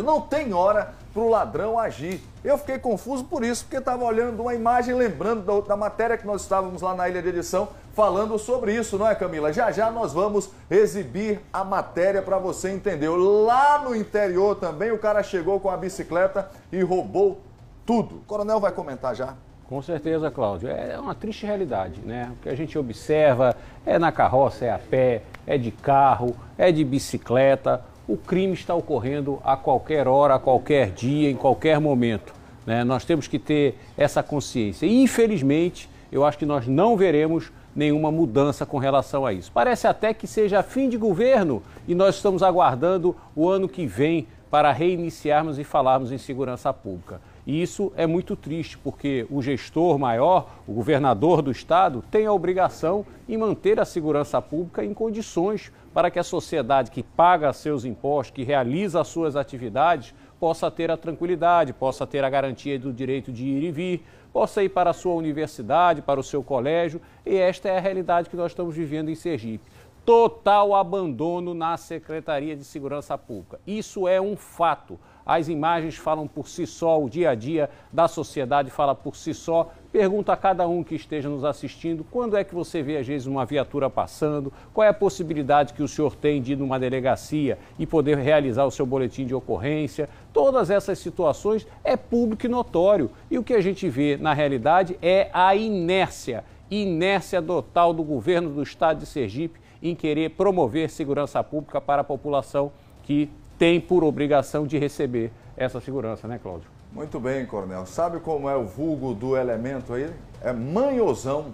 Não tem hora para o ladrão agir. Eu fiquei confuso por isso, porque estava olhando uma imagem, lembrando da, da, matéria que nós estávamos lá na Ilha de Edição falando sobre isso, não é, Camila? Já já nós vamos exibir a matéria para você entender. Lá no interior também, o cara chegou com a bicicleta e roubou tudo. O coronel vai comentar já. Com certeza, Cláudio. É uma triste realidade, né? O que a gente observa é na carroça, é a pé, é de carro, é de bicicleta o crime está ocorrendo a qualquer hora, a qualquer dia, em qualquer momento. Né? Nós temos que ter essa consciência. E, infelizmente, eu acho que nós não veremos nenhuma mudança com relação a isso. Parece até que seja fim de governo e nós estamos aguardando o ano que vem para reiniciarmos e falarmos em segurança pública. E isso é muito triste, porque o gestor maior, o governador do estado, tem a obrigação em manter a segurança pública em condições para que a sociedade que paga seus impostos, que realiza as suas atividades, possa ter a tranquilidade, possa ter a garantia do direito de ir e vir, possa ir para a sua universidade, para o seu colégio, e esta é a realidade que nós estamos vivendo em Sergipe total abandono na Secretaria de Segurança Pública. Isso é um fato. As imagens falam por si só, o dia a dia da sociedade fala por si só. Pergunta a cada um que esteja nos assistindo quando é que você vê, às vezes, uma viatura passando, qual é a possibilidade que o senhor tem de ir numa delegacia e poder realizar o seu boletim de ocorrência. Todas essas situações é público e notório. E o que a gente vê na realidade é a inércia inércia total do governo do estado de Sergipe em querer promover segurança pública para a população que tem por obrigação de receber essa segurança, né, Cláudio? Muito bem, Coronel. Sabe como é o vulgo do elemento aí? É manhosão.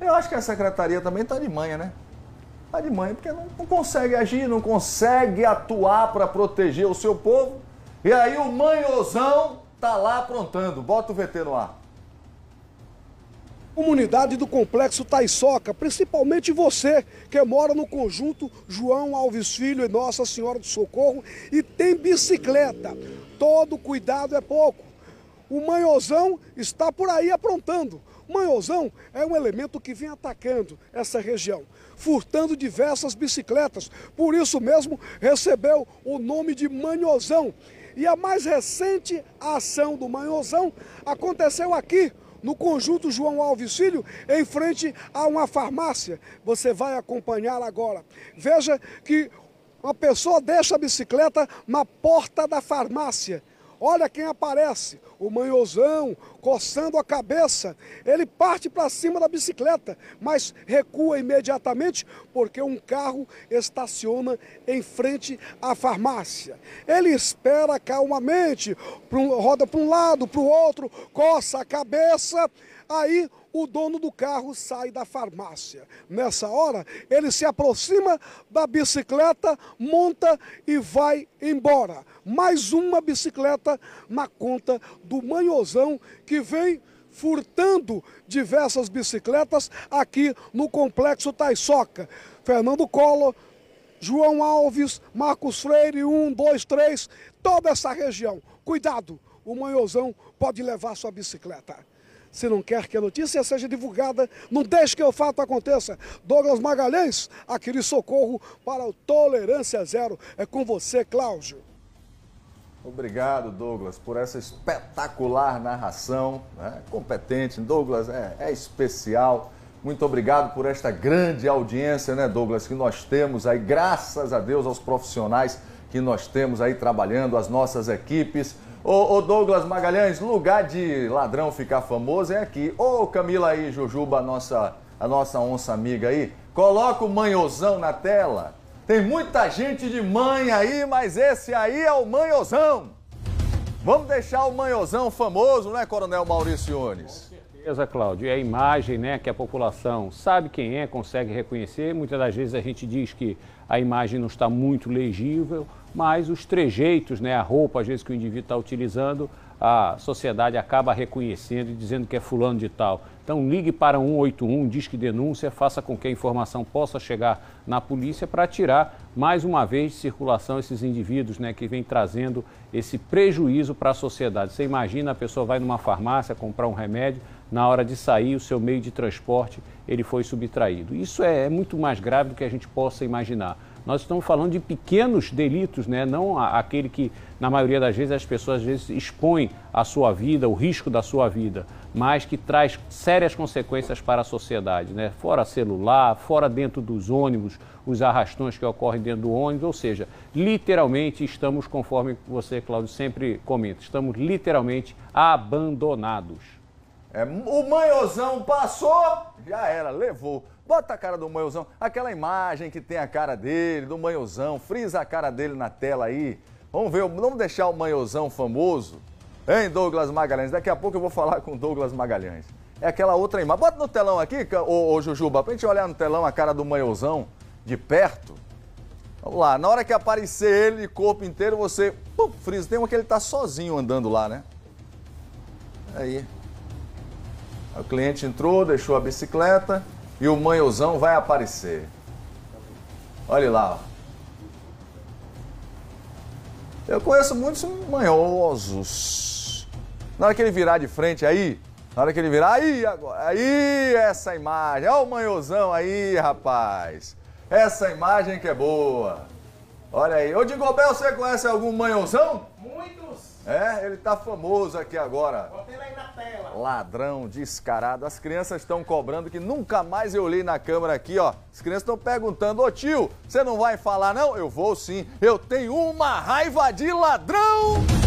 Eu acho que a secretaria também está de manha, né? Está de manha porque não, não consegue agir, não consegue atuar para proteger o seu povo. E aí o manhosão tá lá aprontando. Bota o VT no ar. Comunidade do Complexo Taiçoca, principalmente você que mora no conjunto João Alves Filho e Nossa Senhora do Socorro e tem bicicleta. Todo cuidado é pouco. O manhozão está por aí aprontando. Manhozão é um elemento que vem atacando essa região, furtando diversas bicicletas. Por isso mesmo recebeu o nome de manhozão. E a mais recente ação do manhozão aconteceu aqui, no conjunto João Alves Filho, em frente a uma farmácia. Você vai acompanhar agora. Veja que uma pessoa deixa a bicicleta na porta da farmácia Olha quem aparece, o manhozão coçando a cabeça. Ele parte para cima da bicicleta, mas recua imediatamente porque um carro estaciona em frente à farmácia. Ele espera calmamente, roda para um lado, para o outro, coça a cabeça. Aí o dono do carro sai da farmácia. Nessa hora, ele se aproxima da bicicleta, monta e vai embora. Mais uma bicicleta na conta do manhozão que vem furtando diversas bicicletas aqui no Complexo Taisoca. Fernando Collor, João Alves, Marcos Freire, 1, 2, 3, toda essa região. Cuidado, o manhozão pode levar sua bicicleta se não quer que a notícia seja divulgada, não deixe que o fato aconteça. Douglas Magalhães, aquele socorro para o Tolerância Zero. É com você, Cláudio. Obrigado, Douglas, por essa espetacular narração. Né? Competente, Douglas é, é, especial. Muito obrigado por esta grande audiência, né, Douglas, que nós temos aí, graças a Deus, aos profissionais que nós temos aí trabalhando, as nossas equipes. Ô, ô, Douglas Magalhães, lugar de ladrão ficar famoso é aqui. Ô Camila aí, Jujuba, a nossa, a nossa onça amiga aí, coloca o manhozão na tela. Tem muita gente de mãe aí, mas esse aí é o manhozão. Vamos deixar o manhozão famoso, né, Coronel Maurício Com certeza, Cláudio. É a imagem né, que a população sabe quem é, consegue reconhecer. Muitas das vezes a gente diz que a imagem não está muito legível, mas os trejeitos, né, a roupa às vezes que o indivíduo está utilizando, a sociedade acaba reconhecendo e dizendo que é fulano de tal. Então ligue para 181, diz que denúncia, faça com que a informação possa chegar na polícia para tirar mais uma vez de circulação esses indivíduos né, que vem trazendo esse prejuízo para a sociedade. Você imagina a pessoa vai numa farmácia comprar um remédio, na hora de sair, o seu meio de transporte ele foi subtraído. Isso é, é muito mais grave do que a gente possa imaginar nós estamos falando de pequenos delitos, né? não aquele que, na maioria das vezes, as pessoas às vezes expõem a sua vida, o risco da sua vida, mas que traz sérias consequências para a sociedade, né? fora celular, fora dentro dos ônibus, os arrastões que ocorrem dentro do ônibus, ou seja, literalmente estamos, conforme você, Cláudio, sempre comenta, estamos literalmente abandonados. É, o manhozão passou, já era, levou. Bota a cara do manhozão, aquela imagem que tem a cara dele, do manhozão, frisa a cara dele na tela aí. Vamos ver, vamos deixar o manhozão famoso. Hein, Douglas Magalhães? Daqui a pouco eu vou falar com Douglas Magalhães. É aquela outra imagem. Bota no telão aqui, ô, ô Jujuba, pra gente olhar no telão a cara do manhozão de perto. Vamos lá, na hora que aparecer ele corpo inteiro, você. Pum, frisa. Tem uma que ele tá sozinho andando lá, né? Aí. O cliente entrou, deixou a bicicleta e o manhãozão vai aparecer. Olha lá. Eu conheço muitos manhosos. Na hora que ele virar de frente aí, na hora que ele virar, aí agora, aí essa imagem, olha o manhozão aí, rapaz. Essa imagem que é boa. Olha aí. Ô, Digobel, você conhece algum manhãozão? Muitos. É, ele tá famoso aqui agora. Botei aí na tela. Ladrão descarado. As crianças estão cobrando que nunca mais eu li na câmera aqui, ó. As crianças estão perguntando, ô tio, você não vai falar não? Eu vou sim. Eu tenho uma raiva de ladrão!